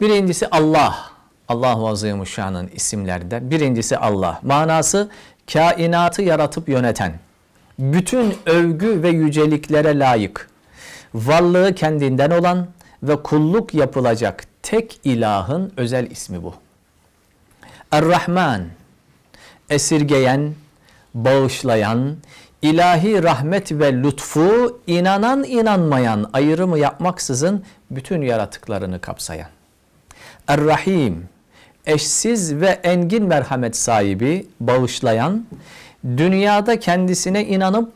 Birincisi Allah. Allahu Azimuşşan'ın isimlerde birincisi Allah. Manası kainatı yaratıp yöneten. Bütün övgü ve yüceliklere layık. Varlığı kendinden olan ve kulluk yapılacak tek ilahın özel ismi bu. Er-Rahman, esirgeyen, bağışlayan, ilahi rahmet ve lütfu inanan inanmayan ayrımı yapmaksızın bütün yaratıklarını kapsayan. Er-Rahim, eşsiz ve engin merhamet sahibi, bağışlayan, dünyada kendisine inanıp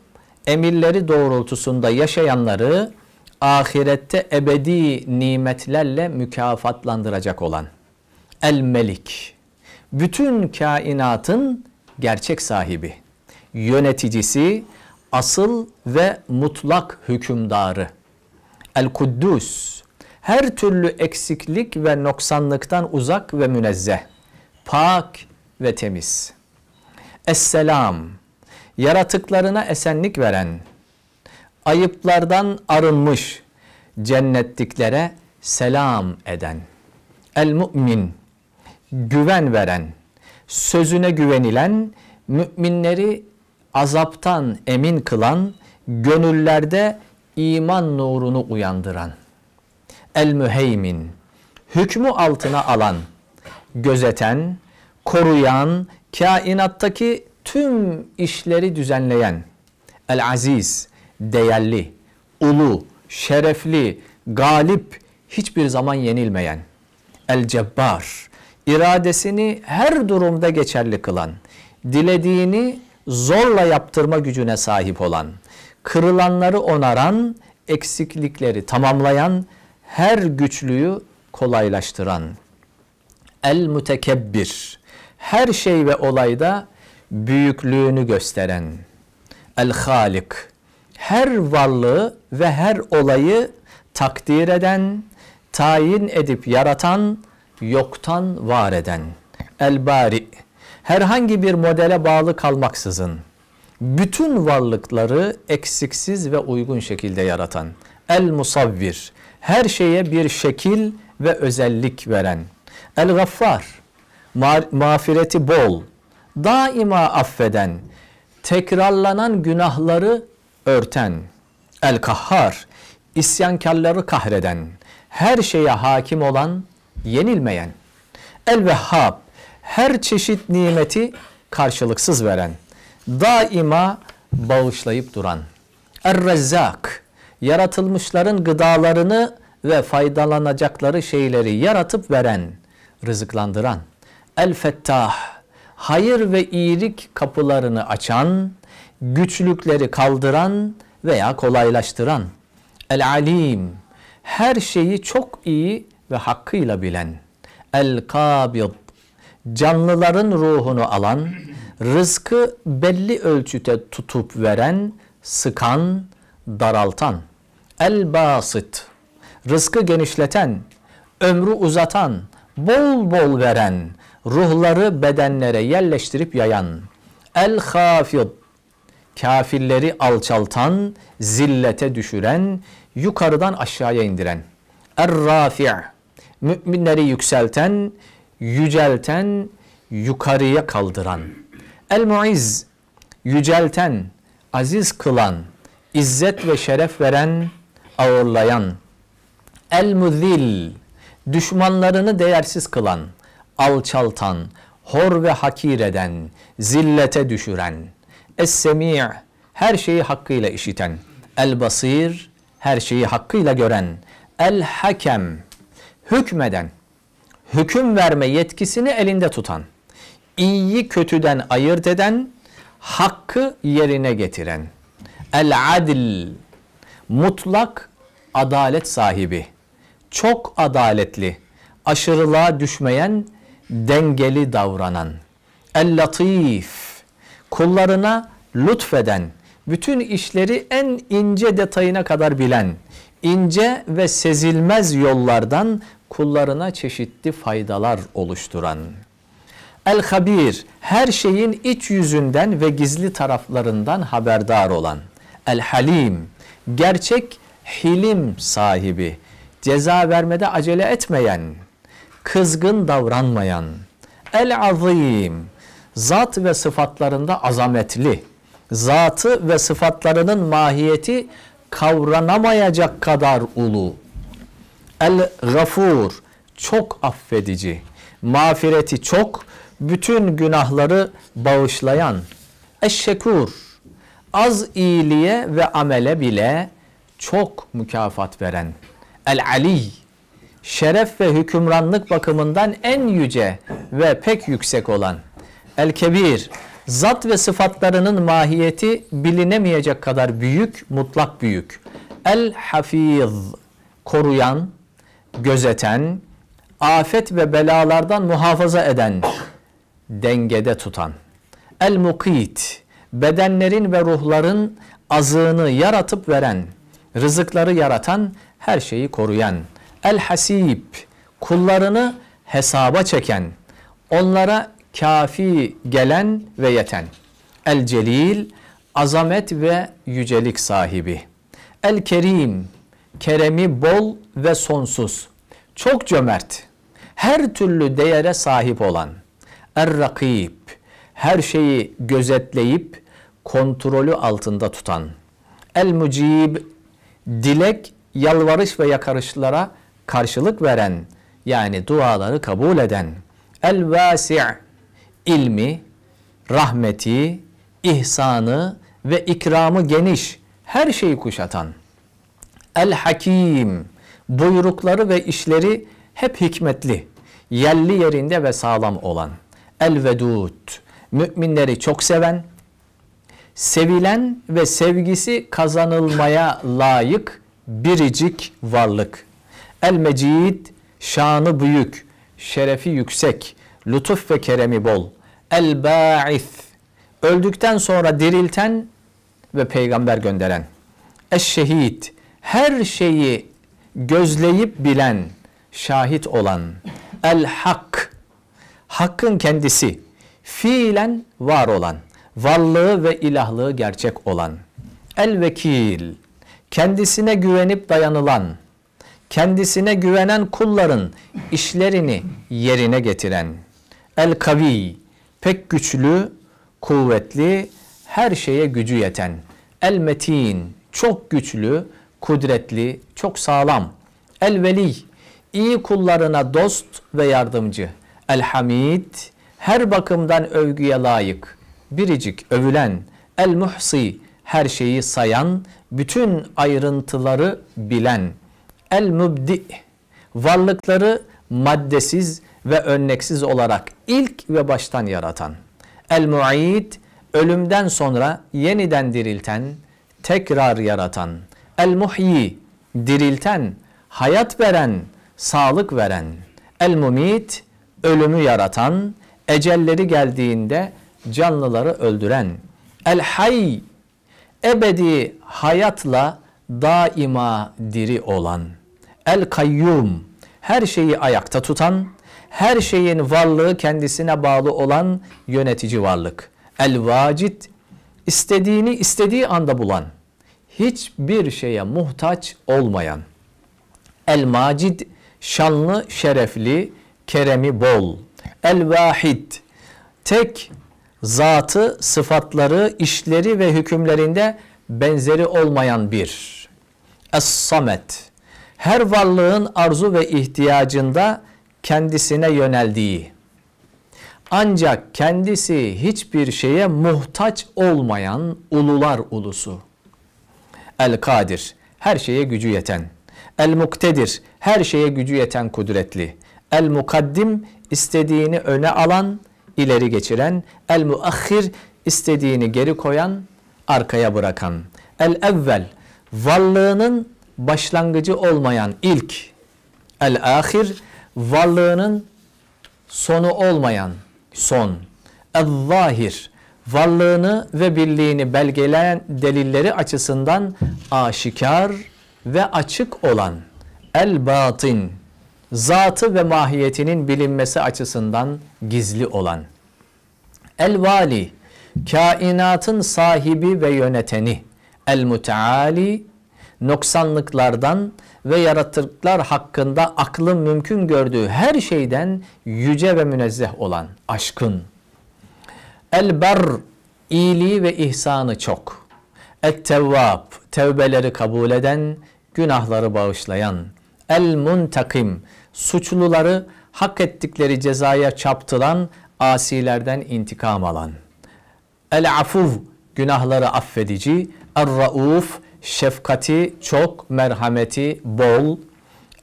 emirleri doğrultusunda yaşayanları ahirette ebedi nimetlerle mükafatlandıracak olan El-Melik, bütün kainatın gerçek sahibi, yöneticisi, asıl ve mutlak hükümdarı. El-Kuddus, her türlü eksiklik ve noksanlıktan uzak ve münezzeh, pak ve temiz. Esselam, yaratıklarına esenlik veren, ayıplardan arınmış, cennetliklere selam eden. El mümin, güven veren, sözüne güvenilen, müminleri azaptan emin kılan, gönüllerde iman nurunu uyandıran.'' el müheymin hükmü altına alan, gözeten, koruyan, kainattaki tüm işleri düzenleyen, el aziz, değerli, ulu, şerefli, galip, hiçbir zaman yenilmeyen, el cebbar, iradesini her durumda geçerli kılan, dilediğini zorla yaptırma gücüne sahip olan, kırılanları onaran, eksiklikleri tamamlayan, her güçlüyü kolaylaştıran, el mütekebbir, her şey ve olayda büyüklüğünü gösteren, el halik, her varlığı ve her olayı takdir eden, tayin edip yaratan, yoktan var eden, el bari, herhangi bir modele bağlı kalmaksızın, bütün varlıkları eksiksiz ve uygun şekilde yaratan, el musavvir, her şeye bir şekil ve özellik veren. El-Gaffar, mağfireti bol, daima affeden, tekrarlanan günahları örten. El-Kahhar, isyankarları kahreden, her şeye hakim olan, yenilmeyen. El-Vehhab, her çeşit nimeti karşılıksız veren, daima bağışlayıp duran. Er-Rezzak, yaratılmışların gıdalarını ve faydalanacakları şeyleri yaratıp veren, rızıklandıran, el-fettah, hayır ve iyilik kapılarını açan, güçlükleri kaldıran veya kolaylaştıran, el-alim, her şeyi çok iyi ve hakkıyla bilen, el-kabid, canlıların ruhunu alan, rızkı belli ölçüde tutup veren, sıkan, daraltan, el basit, rızkı genişleten, ömrü uzatan, bol bol veren, ruhları bedenlere yerleştirip yayan, el hafid, kafirleri alçaltan, zillete düşüren, yukarıdan aşağıya indiren, er rafi, müminleri yükselten, yücelten, yukarıya kaldıran, el muiz, yücelten, aziz kılan, izzet ve şeref veren, ağırlayan, el-müzil, düşmanlarını değersiz kılan, alçaltan, hor ve hakir eden, zillete düşüren, es her şeyi hakkıyla işiten, el-basir her şeyi hakkıyla gören, el-hakem hükmeden, hüküm verme yetkisini elinde tutan, iyiyi kötüden ayırt eden, hakkı yerine getiren.'' El adil mutlak adalet sahibi, çok adaletli, aşırılığa düşmeyen, dengeli davranan. El latif kullarına lütfeden, bütün işleri en ince detayına kadar bilen, ince ve sezilmez yollardan kullarına çeşitli faydalar oluşturan. El Habir her şeyin iç yüzünden ve gizli taraflarından haberdar olan. El halim. Gerçek hilim sahibi. Ceza vermede acele etmeyen. Kızgın davranmayan. El azim. Zat ve sıfatlarında azametli. Zatı ve sıfatlarının mahiyeti kavranamayacak kadar ulu. El gafur. Çok affedici. Mağfireti çok, bütün günahları bağışlayan. Eşşekur az iyiliğe ve amele bile çok mükafat veren El-Ali şeref ve hükümranlık bakımından en yüce ve pek yüksek olan El-Kebir zat ve sıfatlarının mahiyeti bilinemeyecek kadar büyük, mutlak büyük. El-Hafiz koruyan, gözeten, afet ve belalardan muhafaza eden, dengede tutan. El-Mukit bedenlerin ve ruhların azığını yaratıp veren, rızıkları yaratan, her şeyi koruyan, el hasib, kullarını hesaba çeken, onlara kafi gelen ve yeten, el celil, azamet ve yücelik sahibi, el kerim, keremi bol ve sonsuz, çok cömert, her türlü değere sahip olan, er rakib, her şeyi gözetleyip kontrolü altında tutan, el mucib, dilek, yalvarış ve yakarışlara karşılık veren, yani duaları kabul eden, el vasi' ilmi, rahmeti, ihsanı ve ikramı geniş, her şeyi kuşatan, el hakim, buyrukları ve işleri hep hikmetli, yerli yerinde ve sağlam olan, el vedud, müminleri çok seven, sevilen ve sevgisi kazanılmaya layık biricik varlık. El Mecid şanı büyük, şerefi yüksek, lütuf ve keremi bol. El Ba'ith öldükten sonra dirilten ve peygamber gönderen. Eş şehit her şeyi gözleyip bilen, şahit olan. El Hak hakkın kendisi fiilen var olan varlığı ve ilahlığı gerçek olan, el-vekil, kendisine güvenip dayanılan, kendisine güvenen kulların işlerini yerine getiren, el-kavi, pek güçlü, kuvvetli, her şeye gücü yeten, el-metin, çok güçlü, kudretli, çok sağlam, el-veli, iyi kullarına dost ve yardımcı, el-hamid, her bakımdan övgüye layık, biricik övülen, el muhsi her şeyi sayan, bütün ayrıntıları bilen, el mübdi varlıkları maddesiz ve örneksiz olarak ilk ve baştan yaratan, el muid ölümden sonra yeniden dirilten, tekrar yaratan, el muhyi dirilten, hayat veren, sağlık veren, el mumit ölümü yaratan, ecelleri geldiğinde canlıları öldüren, el hay, ebedi hayatla daima diri olan, el kayyum, her şeyi ayakta tutan, her şeyin varlığı kendisine bağlı olan yönetici varlık. El vacit, istediğini istediği anda bulan, hiçbir şeye muhtaç olmayan. El macid, şanlı, şerefli, keremi bol. El vahid, tek zatı, sıfatları, işleri ve hükümlerinde benzeri olmayan bir. Es-Samet. Her varlığın arzu ve ihtiyacında kendisine yöneldiği. Ancak kendisi hiçbir şeye muhtaç olmayan ulular ulusu. El-Kadir. Her şeye gücü yeten. El-Muktedir. Her şeye gücü yeten kudretli. El-Mukaddim. istediğini öne alan, ileri geçiren, el muahhir istediğini geri koyan, arkaya bırakan. El evvel varlığının başlangıcı olmayan ilk. El ahir varlığının sonu olmayan son. El zahir varlığını ve birliğini belgeleyen delilleri açısından aşikar ve açık olan. El batin zatı ve mahiyetinin bilinmesi açısından gizli olan. El-Vali, kainatın sahibi ve yöneteni. El-Muteali, noksanlıklardan ve yarattıklar hakkında aklın mümkün gördüğü her şeyden yüce ve münezzeh olan aşkın. El-Ber, iyiliği ve ihsanı çok. Et-Tevvab, tevbeleri kabul eden, günahları bağışlayan. El-Muntakim, suçluları hak ettikleri cezaya çaptılan asilerden intikam alan. El afuv günahları affedici, er rauf şefkati çok, merhameti bol.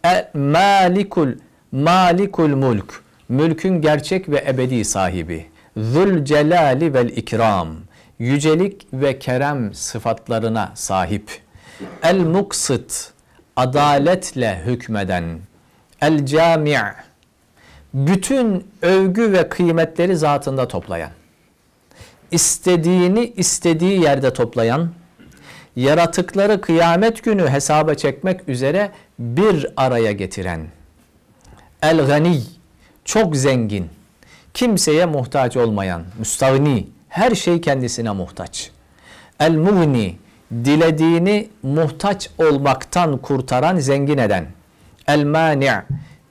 El malikul malikul mulk mülkün gerçek ve ebedi sahibi. Zül celali vel ikram yücelik ve kerem sıfatlarına sahip. El muksit adaletle hükmeden El cami' bütün övgü ve kıymetleri zatında toplayan, istediğini istediği yerde toplayan, yaratıkları kıyamet günü hesaba çekmek üzere bir araya getiren, el gani, çok zengin, kimseye muhtaç olmayan, müstahni, her şey kendisine muhtaç. El mugni, dilediğini muhtaç olmaktan kurtaran, zengin eden.'' El mani'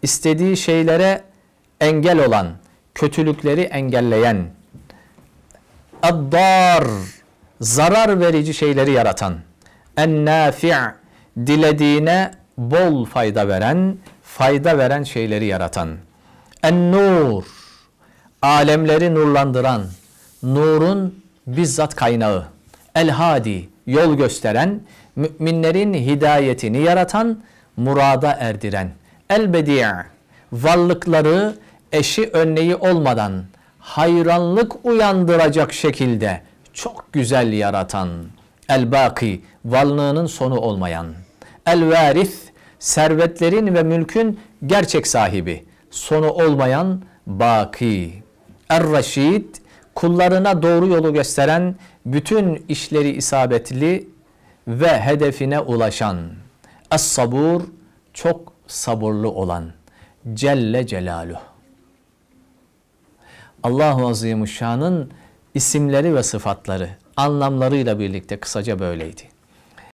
istediği şeylere engel olan, kötülükleri engelleyen. Addar zarar verici şeyleri yaratan. En nafi' dilediğine bol fayda veren, fayda veren şeyleri yaratan. En nur alemleri nurlandıran, nurun bizzat kaynağı. El hadi yol gösteren, müminlerin hidayetini yaratan murada erdiren, elbedi' varlıkları eşi önleyi olmadan hayranlık uyandıracak şekilde çok güzel yaratan, elbaki baki varlığının sonu olmayan, el servetlerin ve mülkün gerçek sahibi, sonu olmayan baki, er kullarına doğru yolu gösteren bütün işleri isabetli ve hedefine ulaşan.'' Es-sabur çok sabırlı olan Celle Celaluhu. Allahu Azimuşşan'ın isimleri ve sıfatları anlamlarıyla birlikte kısaca böyleydi.